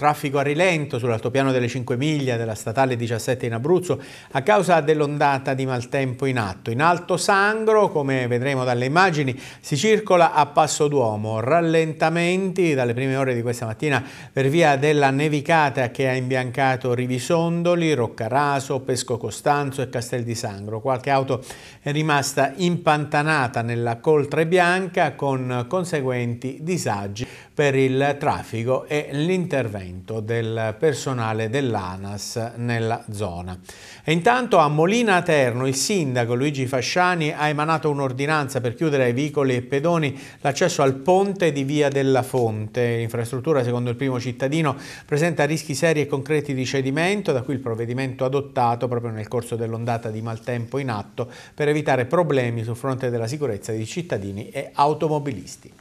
Traffico a rilento sull'altopiano delle 5 miglia della statale 17 in Abruzzo a causa dell'ondata di maltempo in atto. In Alto Sangro, come vedremo dalle immagini, si circola a passo d'uomo. Rallentamenti dalle prime ore di questa mattina per via della nevicata che ha imbiancato Rivisondoli, Roccaraso, Pesco Costanzo e Castel di Sangro. Qualche auto è rimasta impantanata nella coltre bianca con conseguenti disagi per il traffico e l'intervento aumento del personale dell'ANAS nella zona. E intanto a Molina Terno il sindaco Luigi Fasciani ha emanato un'ordinanza per chiudere ai vicoli e pedoni l'accesso al ponte di Via della Fonte. L'infrastruttura, secondo il primo cittadino, presenta rischi seri e concreti di cedimento, da cui il provvedimento adottato proprio nel corso dell'ondata di maltempo in atto per evitare problemi sul fronte della sicurezza di cittadini e automobilisti.